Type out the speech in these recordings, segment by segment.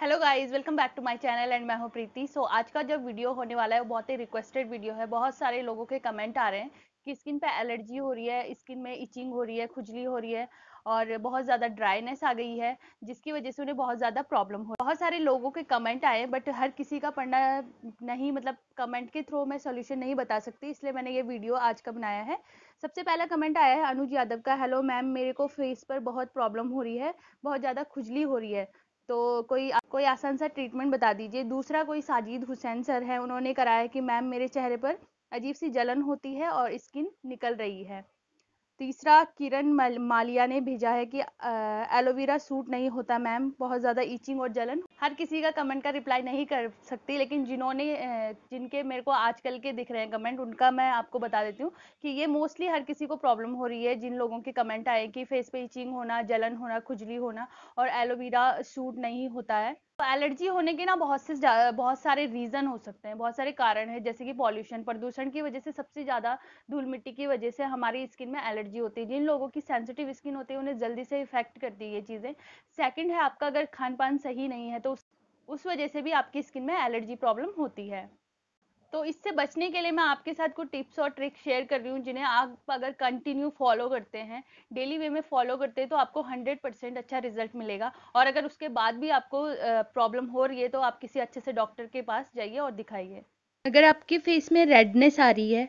hello guys welcome back to my channel and मैं हूं प्रीति सो so, आज का जो वीडियो होने वाला है वो बहुत ही रिक्वेस्टेड वीडियो है बहुत सारे लोगों के कमेंट आ रहे हैं कि स्किन पे एलर्जी हो रही है स्किन में इचिंग हो रही है खुजली हो रही है और बहुत ज़्यादा ड्राइनेस आ गई है जिसकी वजह से उन्हें बहुत ज़्यादा प्रॉब्लम हो बहुत सारे लोगों के कमेंट आए बट हर किसी का पढ़ना नहीं मतलब कमेंट के थ्रू मैं सोल्यूशन नहीं बता सकती इसलिए मैंने ये वीडियो आज का बनाया है सबसे पहला कमेंट आया है अनुज यादव का हेलो मैम मेरे को फेस पर बहुत प्रॉब्लम हो रही है बहुत ज़्यादा खुजली हो रही है तो कोई कोई आसान सा ट्रीटमेंट बता दीजिए दूसरा कोई साजिद हुसैन सर है उन्होंने कराया कि मैम मेरे चेहरे पर अजीब सी जलन होती है और स्किन निकल रही है तीसरा किरण मालिया ने भेजा है कि एलोवेरा सूट नहीं होता मैम बहुत ज़्यादा ईचिंग और जलन हर किसी का कमेंट का रिप्लाई नहीं कर सकती लेकिन जिन्होंने जिनके मेरे को आजकल के दिख रहे हैं कमेंट उनका मैं आपको बता देती हूँ कि ये मोस्टली हर किसी को प्रॉब्लम हो रही है जिन लोगों के कमेंट आए कि फेस पे ईचिंग होना जलन होना खुजली होना और एलोवेरा सूट नहीं होता है तो एलर्जी होने के ना बहुत से बहुत सारे रीज़न हो सकते हैं बहुत सारे कारण है जैसे कि पॉल्यूशन प्रदूषण की वजह से सबसे ज़्यादा धूल मिट्टी की वजह से हमारी स्किन में एलर्जी एलर्जी होती है जिन लोगों की सेंसिटिव स्किन होती है उन्हें जल्दी से इफेक्ट करती है ये चीज़ें सेकेंड है आपका अगर खान पान सही नहीं है तो उस, उस वजह से भी आपकी स्किन में एलर्जी प्रॉब्लम होती है तो इससे बचने के लिए मैं आपके साथ कुछ टिप्स और ट्रिक शेयर कर रही हूँ जिन्हें आप अगर कंटिन्यू फॉलो करते हैं डेली वे में फॉलो करते हैं तो आपको 100 परसेंट अच्छा रिजल्ट मिलेगा और अगर उसके बाद भी आपको प्रॉब्लम हो रही है तो आप किसी अच्छे से डॉक्टर के पास जाइए और दिखाइए अगर आपके फेस में रेडनेस आ रही है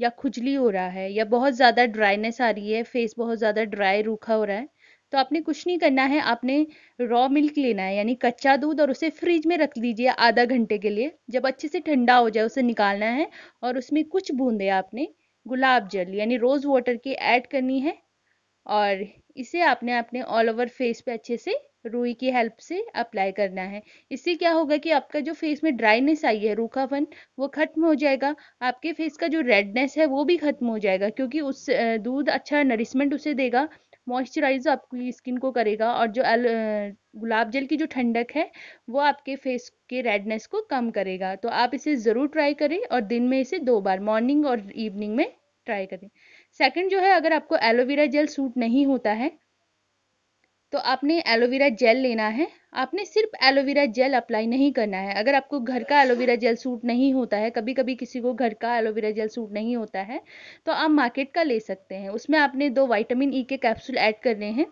या खुजली हो रहा है या बहुत ज़्यादा ड्राइनेस आ रही है फेस बहुत ज़्यादा ड्राई रूखा हो रहा है तो आपने कुछ नहीं करना है आपने रॉ मिल्क लेना है यानी कच्चा दूध और उसे फ्रिज में रख लीजिए आधा घंटे के लिए जब अच्छे से ठंडा हो जाए उसे निकालना है और उसमें कुछ बूंदे आपने गुलाब जल यानी रोज़ वाटर की ऐड करनी है और इसे आपने अपने ऑल ओवर फेस पे अच्छे से रुई की हेल्प से अप्लाई करना है इससे क्या होगा कि आपका जो फेस में ड्राइनेस आई है रूखापन वो खत्म हो जाएगा आपके फेस का जो रेडनेस है वो भी खत्म हो जाएगा क्योंकि उस दूध अच्छा नरिशमेंट उसे देगा मॉइस्चराइज आपकी स्किन को करेगा और जो एल गुलाब जल की जो ठंडक है वो आपके फेस के रेडनेस को कम करेगा तो आप इसे ज़रूर ट्राई करें और दिन में इसे दो बार मॉर्निंग और इवनिंग में ट्राई करें सेकंड जो है अगर आपको एलोवेरा जेल सूट नहीं होता है तो आपने एलोवेरा जेल लेना है आपने सिर्फ एलोवेरा जेल अप्लाई नहीं करना है अगर आपको घर का एलोवेरा जेल सूट नहीं होता है कभी कभी किसी को घर का एलोवेरा जेल सूट नहीं होता है तो आप मार्केट का ले सकते हैं उसमें आपने दो वाइटामिन ई e के कैप्सूल ऐड करने हैं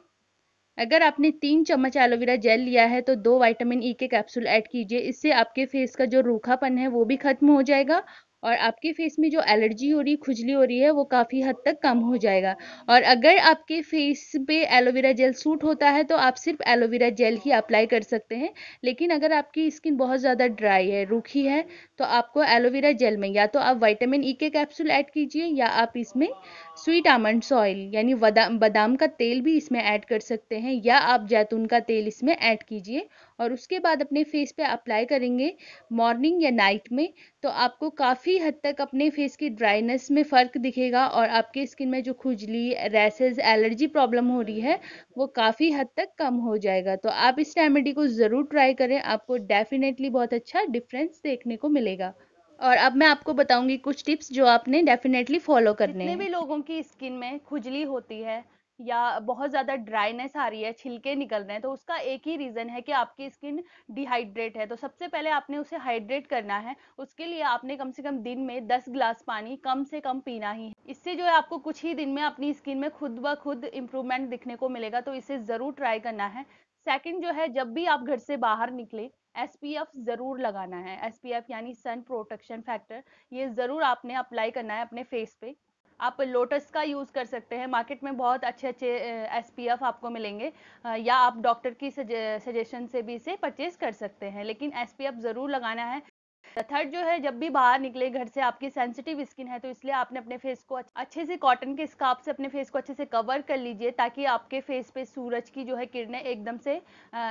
अगर आपने तीन चम्मच एलोवेरा जेल लिया है तो दो वाइटामिन ई e के कैप्सूल ऐड कीजिए इससे आपके फेस का जो रूखापन है वो भी खत्म हो जाएगा और आपके फेस में जो एलर्जी हो रही है खुजली हो रही है वो काफ़ी हद तक कम हो जाएगा और अगर आपके फेस पे एलोवेरा जेल सूट होता है तो आप सिर्फ एलोवेरा जेल ही अप्लाई कर सकते हैं लेकिन अगर आपकी स्किन बहुत ज़्यादा ड्राई है रूखी है तो आपको एलोवेरा जेल में या तो आप वाइटामिन ई के कैप्सूल ऐड कीजिए या आप इसमें स्वीट आमंड्स ऑयल यानी बादाम का तेल भी इसमें ऐड कर सकते हैं या आप जैतून का तेल इसमें ऐड कीजिए और उसके बाद अपने फेस पे अप्लाई करेंगे मॉर्निंग या नाइट में तो आपको काफ़ी काफ़ी हद तक अपने फेस की ड्राइनेस में फ़र्क दिखेगा और आपके स्किन में जो खुजली रैसेज एलर्जी प्रॉब्लम हो रही है वो काफ़ी हद तक कम हो जाएगा तो आप इस रेमेडी को ज़रूर ट्राई करें आपको डेफिनेटली बहुत अच्छा डिफरेंस देखने को मिलेगा और अब मैं आपको बताऊंगी कुछ टिप्स जो आपने डेफिनेटली फॉलो करने जितने भी लोगों की स्किन में खुजली होती है या बहुत ज़्यादा ड्राइनेस आ रही है छिलके निकल रहे हैं तो उसका एक ही रीज़न है कि आपकी स्किन डिहाइड्रेट है तो सबसे पहले आपने उसे हाइड्रेट करना है उसके लिए आपने कम से कम दिन में दस ग्लास पानी कम से कम पीना ही है इससे जो है आपको कुछ ही दिन में अपनी स्किन में खुद ब खुद इम्प्रूवमेंट दिखने को मिलेगा तो इसे ज़रूर ट्राई करना है सेकेंड जो है जब भी आप घर से बाहर निकले एस ज़रूर लगाना है एस यानी सन प्रोटेक्शन फैक्टर ये ज़रूर आपने अप्लाई करना है अपने फेस पे आप लोटस का यूज़ कर सकते हैं मार्केट में बहुत अच्छे अच्छे एस आपको मिलेंगे या आप डॉक्टर की सजेशन से भी इसे परचेज कर सकते हैं लेकिन एस ज़रूर लगाना है थर्ड जो है जब भी बाहर निकले घर से आपकी सेंसिटिव स्किन है तो इसलिए आपने अपने फेस को अच्छे से कॉटन के स्काप से अपने फेस को अच्छे से कवर कर लीजिए ताकि आपके फेस पे सूरज की जो है किरणें एकदम से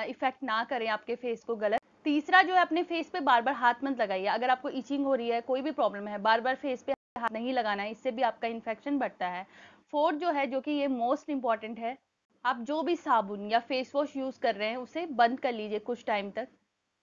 इफेक्ट ना करें आपके फेस को गलत तीसरा जो है अपने फेस पे बार बार हाथ मत लगाइए अगर आपको इचिंग हो रही है कोई भी प्रॉब्लम है बार बार फेस पे हाथ नहीं लगाना है इससे भी आपका इन्फेक्शन बढ़ता है फोर्थ जो है जो कि ये मोस्ट इम्पॉर्टेंट है आप जो भी साबुन या फेस वॉश यूज कर रहे हैं उसे बंद कर लीजिए कुछ टाइम तक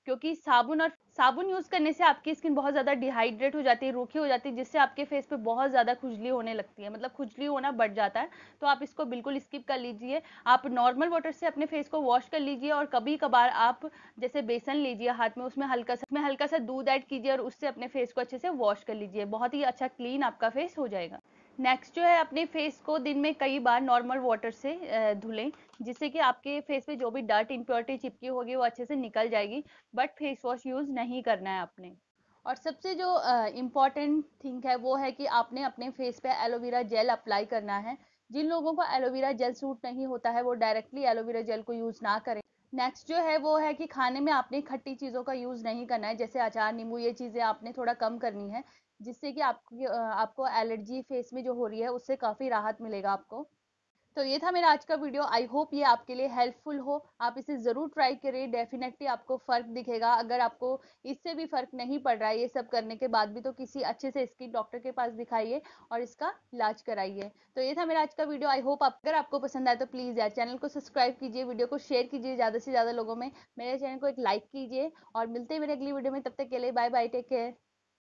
क्योंकि साबुन और साबुन यूज करने से आपकी स्किन बहुत ज्यादा डिहाइड्रेट हो जाती है रूखी हो जाती है जिससे आपके फेस पे बहुत ज्यादा खुजली होने लगती है मतलब खुजली होना बढ़ जाता है तो आप इसको बिल्कुल स्किप कर लीजिए आप नॉर्मल वाटर से अपने फेस को वॉश कर लीजिए और कभी कभार आप जैसे बेसन लीजिए हाथ में उसमें हल्का सा हल्का सा दूध ऐड कीजिए और उससे अपने फेस को अच्छे से वॉश कर लीजिए बहुत ही अच्छा क्लीन आपका फेस हो जाएगा नेक्स्ट जो है अपने फेस को दिन में कई बार नॉर्मल वाटर से धुलें जिससे कि आपके फेस पे जो भी डर्ट इम्प्योरिटी चिपकी होगी वो अच्छे से निकल जाएगी बट फेस वॉश यूज़ नहीं करना है आपने और सबसे जो इम्पॉर्टेंट uh, थिंग है वो है कि आपने अपने फेस पे एलोवेरा जेल अप्लाई करना है जिन लोगों को एलोवेरा जेल सूट नहीं होता है वो डायरेक्टली एलोवेरा जेल को यूज़ ना करें नेक्स्ट जो है वो है कि खाने में आपने खट्टी चीज़ों का यूज़ नहीं करना है जैसे अचार नींबू ये चीज़ें आपने थोड़ा कम करनी है जिससे कि आपकी आपको एलर्जी फेस में जो हो रही है उससे काफ़ी राहत मिलेगा आपको तो ये था मेरा आज का वीडियो आई होप ये आपके लिए हेल्पफुल हो आप इसे ज़रूर ट्राई करें डेफिनेटली आपको फ़र्क दिखेगा अगर आपको इससे भी फ़र्क नहीं पड़ रहा है ये सब करने के बाद भी तो किसी अच्छे से स्किन डॉक्टर के पास दिखाइए और इसका इलाज कराइए तो ये था मेरा आज का वीडियो आई होप अगर आपको पसंद आए तो प्लीज़ यार चैनल को सब्सक्राइब कीजिए वीडियो को शेयर कीजिए ज़्यादा से ज़्यादा लोगों में मेरे चैनल को एक लाइक कीजिए और मिलते हैं मेरे अगली वीडियो में तब तक के लिए बाय बाय टेक केयर